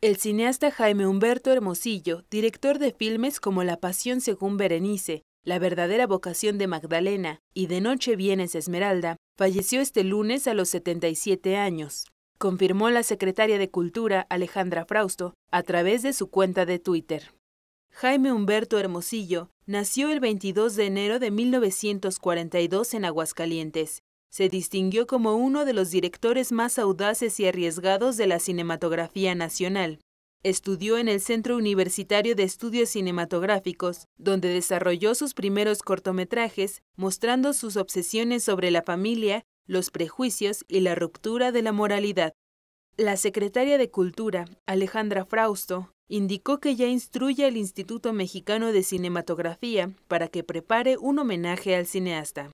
El cineasta Jaime Humberto Hermosillo, director de filmes como La Pasión según Berenice, La verdadera vocación de Magdalena y De Noche Vienes Esmeralda, falleció este lunes a los 77 años, confirmó la secretaria de Cultura Alejandra Frausto a través de su cuenta de Twitter. Jaime Humberto Hermosillo nació el 22 de enero de 1942 en Aguascalientes se distinguió como uno de los directores más audaces y arriesgados de la cinematografía nacional. Estudió en el Centro Universitario de Estudios Cinematográficos, donde desarrolló sus primeros cortometrajes, mostrando sus obsesiones sobre la familia, los prejuicios y la ruptura de la moralidad. La secretaria de Cultura, Alejandra Frausto, indicó que ya instruye al Instituto Mexicano de Cinematografía para que prepare un homenaje al cineasta.